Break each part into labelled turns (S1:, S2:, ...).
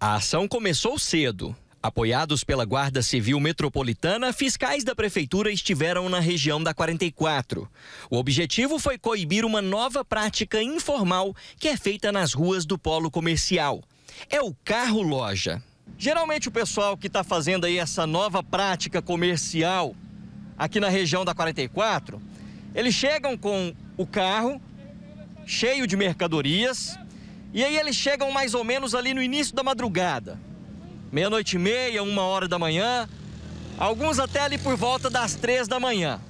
S1: A ação começou cedo. Apoiados pela Guarda Civil Metropolitana, fiscais da Prefeitura estiveram na região da 44. O objetivo foi coibir uma nova prática informal que é feita nas ruas do polo comercial. É o carro-loja. Geralmente o pessoal que está fazendo aí essa nova prática comercial aqui na região da 44, eles chegam com o carro cheio de mercadorias, e aí eles chegam mais ou menos ali no início da madrugada, meia-noite e meia, uma hora da manhã, alguns até ali por volta das três da manhã.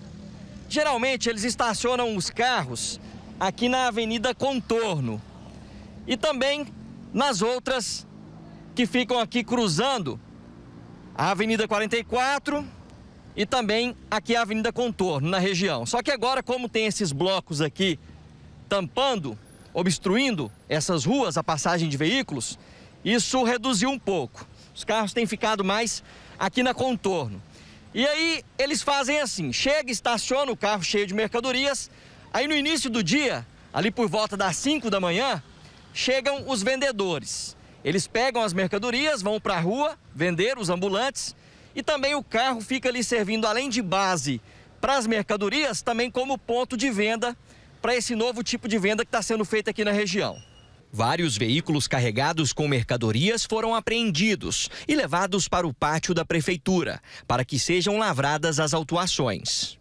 S1: Geralmente eles estacionam os carros aqui na Avenida Contorno e também nas outras que ficam aqui cruzando a Avenida 44 e também aqui a Avenida Contorno, na região. Só que agora, como tem esses blocos aqui tampando, obstruindo essas ruas, a passagem de veículos, isso reduziu um pouco. Os carros têm ficado mais aqui na contorno. E aí eles fazem assim: chega, estaciona o carro cheio de mercadorias. Aí no início do dia, ali por volta das 5 da manhã, chegam os vendedores. Eles pegam as mercadorias, vão para a rua vender os ambulantes e também o carro fica ali servindo além de base para as mercadorias, também como ponto de venda para esse novo tipo de venda que está sendo feita aqui na região. Vários veículos carregados com mercadorias foram apreendidos e levados para o pátio da prefeitura, para que sejam lavradas as autuações.